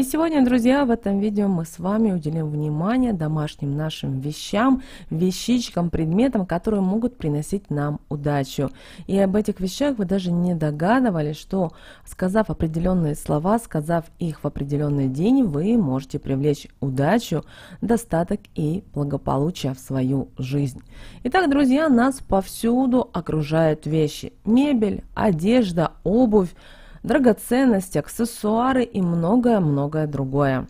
И сегодня, друзья, в этом видео мы с вами уделим внимание домашним нашим вещам, вещичкам, предметам, которые могут приносить нам удачу. И об этих вещах вы даже не догадывались, что сказав определенные слова, сказав их в определенный день, вы можете привлечь удачу, достаток и благополучие в свою жизнь. Итак, друзья, нас повсюду окружают вещи. Мебель, одежда, обувь, драгоценности, аксессуары и многое-многое другое.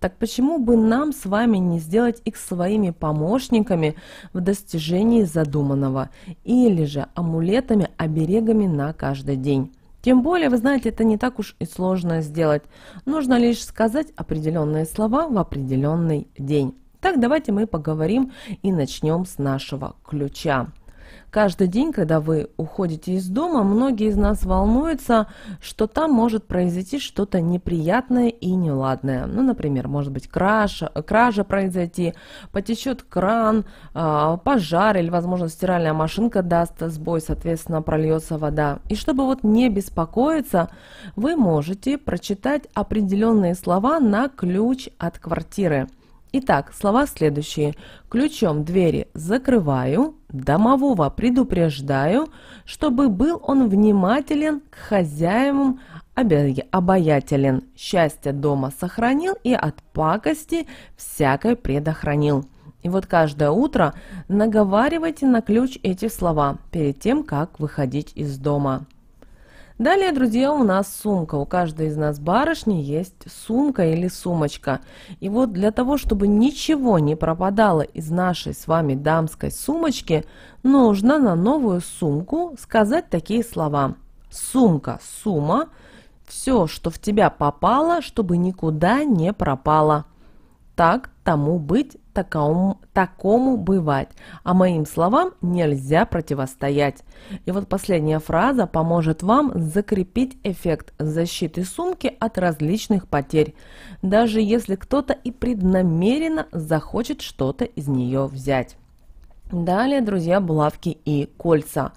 Так почему бы нам с вами не сделать их своими помощниками в достижении задуманного или же амулетами, оберегами на каждый день? Тем более, вы знаете, это не так уж и сложно сделать. Нужно лишь сказать определенные слова в определенный день. Так, давайте мы поговорим и начнем с нашего ключа. Каждый день, когда вы уходите из дома, многие из нас волнуются, что там может произойти что-то неприятное и неладное. Ну, например, может быть кража, кража произойти, потечет кран, а, пожар или, возможно, стиральная машинка даст сбой, соответственно, прольется вода. И чтобы вот не беспокоиться, вы можете прочитать определенные слова на ключ от квартиры. Итак, слова следующие. Ключом двери закрываю, домового предупреждаю, чтобы был он внимателен к хозяевам, обаятелен, счастье дома сохранил и от пакости всякой предохранил. И вот каждое утро наговаривайте на ключ эти слова перед тем, как выходить из дома. Далее, друзья, у нас сумка. У каждой из нас барышни есть сумка или сумочка. И вот для того, чтобы ничего не пропадало из нашей с вами дамской сумочки, нужно на новую сумку сказать такие слова. Сумка, сумма, все, что в тебя попало, чтобы никуда не пропало так тому быть, такому, такому бывать, а моим словам нельзя противостоять. И вот последняя фраза поможет вам закрепить эффект защиты сумки от различных потерь, даже если кто-то и преднамеренно захочет что-то из нее взять. Далее, друзья, булавки и кольца.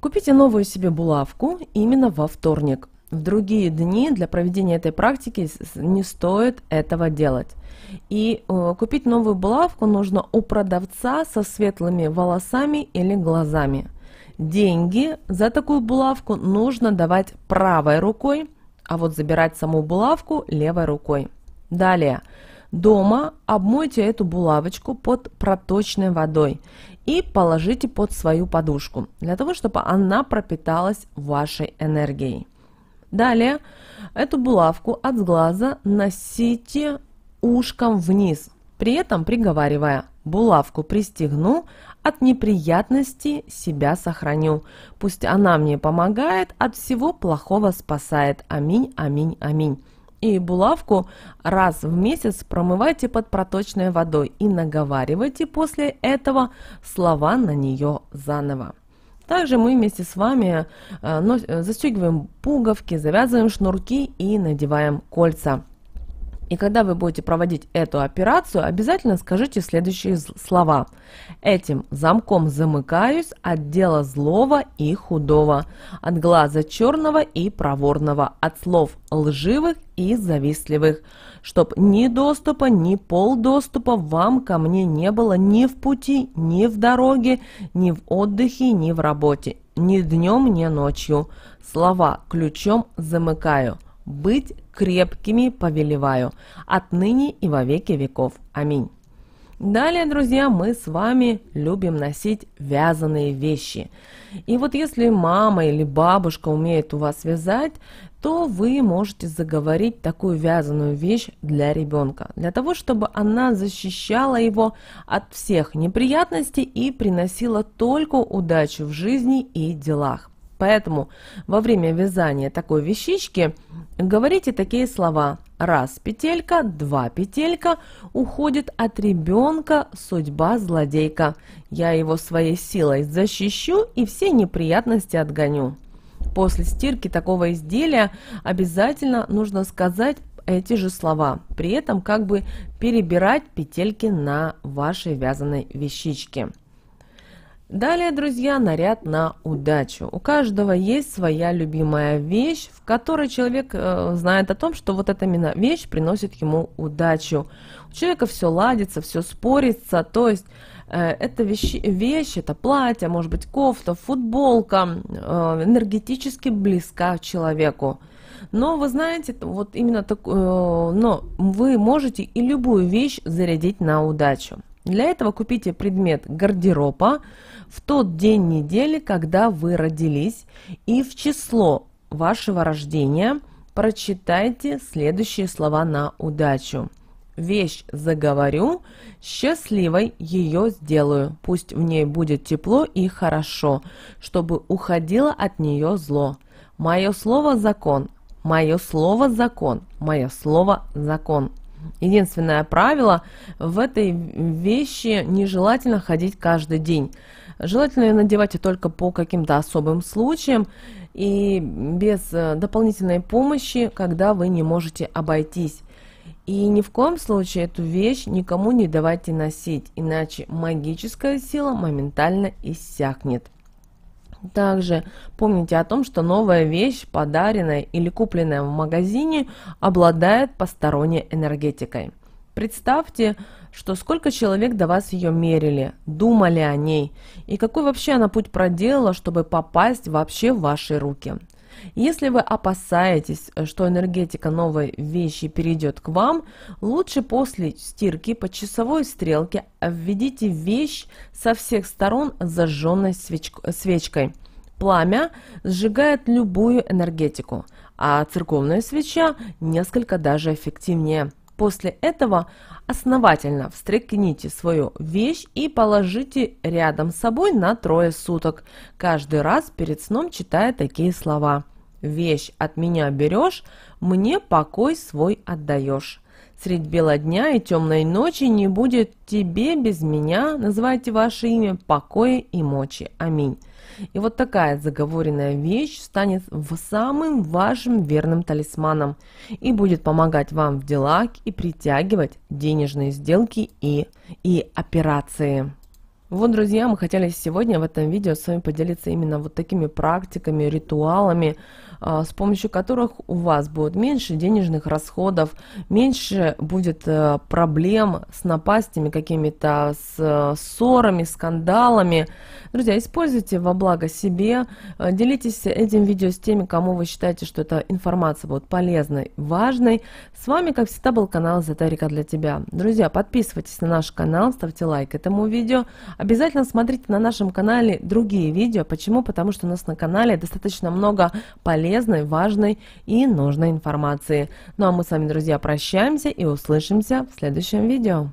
Купите новую себе булавку именно во вторник в другие дни для проведения этой практики не стоит этого делать. И э, купить новую булавку нужно у продавца со светлыми волосами или глазами. Деньги за такую булавку нужно давать правой рукой, а вот забирать саму булавку левой рукой. Далее. Дома обмойте эту булавочку под проточной водой и положите под свою подушку, для того, чтобы она пропиталась вашей энергией. Далее эту булавку от глаза носите ушком вниз, при этом приговаривая «булавку пристегну, от неприятности себя сохраню. Пусть она мне помогает, от всего плохого спасает. Аминь, аминь, аминь». И булавку раз в месяц промывайте под проточной водой и наговаривайте после этого слова на нее заново. Также мы вместе с вами э, э, застегиваем пуговки, завязываем шнурки и надеваем кольца. И когда вы будете проводить эту операцию, обязательно скажите следующие слова. Этим замком замыкаюсь от дела злого и худого, от глаза черного и проворного, от слов лживых и завистливых, чтоб ни доступа, ни полдоступа вам ко мне не было ни в пути, ни в дороге, ни в отдыхе, ни в работе, ни днем, ни ночью. Слова ключом замыкаю – быть крепкими повелеваю, отныне и во веки веков. Аминь. Далее, друзья, мы с вами любим носить вязаные вещи. И вот если мама или бабушка умеет у вас вязать, то вы можете заговорить такую вязаную вещь для ребенка, для того, чтобы она защищала его от всех неприятностей и приносила только удачу в жизни и делах. Поэтому во время вязания такой вещички – Говорите такие слова. Раз петелька, два петелька, уходит от ребенка судьба злодейка. Я его своей силой защищу и все неприятности отгоню. После стирки такого изделия обязательно нужно сказать эти же слова, при этом как бы перебирать петельки на вашей вязаной вещичке. Далее, друзья, наряд на удачу. У каждого есть своя любимая вещь, в которой человек э, знает о том, что вот эта именно вещь приносит ему удачу. У человека все ладится, все спорится, то есть э, это вещи, вещь, это платье, может быть кофта, футболка, э, энергетически близка человеку. Но вы знаете, вот именно так, э, но вы можете и любую вещь зарядить на удачу. Для этого купите предмет гардероба в тот день недели, когда вы родились, и в число вашего рождения прочитайте следующие слова на удачу. Вещь заговорю, счастливой ее сделаю, пусть в ней будет тепло и хорошо, чтобы уходило от нее зло. Мое слово закон, мое слово закон, мое слово закон. Единственное правило, в этой вещи нежелательно ходить каждый день. Желательно ее надевать только по каким-то особым случаям и без э, дополнительной помощи, когда вы не можете обойтись. И ни в коем случае эту вещь никому не давайте носить, иначе магическая сила моментально иссякнет. Также помните о том, что новая вещь, подаренная или купленная в магазине, обладает посторонней энергетикой. Представьте, что сколько человек до вас ее мерили, думали о ней, и какой вообще она путь проделала, чтобы попасть вообще в ваши руки. Если вы опасаетесь, э, что энергетика новой вещи перейдет к вам, лучше после стирки по часовой стрелке введите вещь со всех сторон зажженной э, свечкой. Пламя сжигает любую энергетику, а церковная свеча несколько даже эффективнее. После этого основательно встряхните свою вещь и положите рядом с собой на трое суток. Каждый раз перед сном читая такие слова вещь от меня берешь, мне покой свой отдаешь. Средь бела дня и темной ночи не будет тебе без меня, называйте ваше имя, покоя и мочи. Аминь. И вот такая заговоренная вещь станет самым вашим верным талисманом и будет помогать вам в делах и притягивать денежные сделки и, и операции. Вот, друзья, мы хотели сегодня в этом видео с вами поделиться именно вот такими практиками, ритуалами, а, с помощью которых у вас будет меньше денежных расходов, меньше будет э, проблем с напастями какими-то, с э, ссорами, скандалами. Друзья, используйте во благо себе, э, делитесь этим видео с теми, кому вы считаете, что эта информация будет полезной, важной. С вами, как всегда, был канал Эзотерика для тебя. Друзья, подписывайтесь на наш канал, ставьте лайк этому видео, Обязательно смотрите на нашем канале другие видео. Почему? Потому что у нас на канале достаточно много полезной, важной и нужной информации. Ну а мы с вами, друзья, прощаемся и услышимся в следующем видео.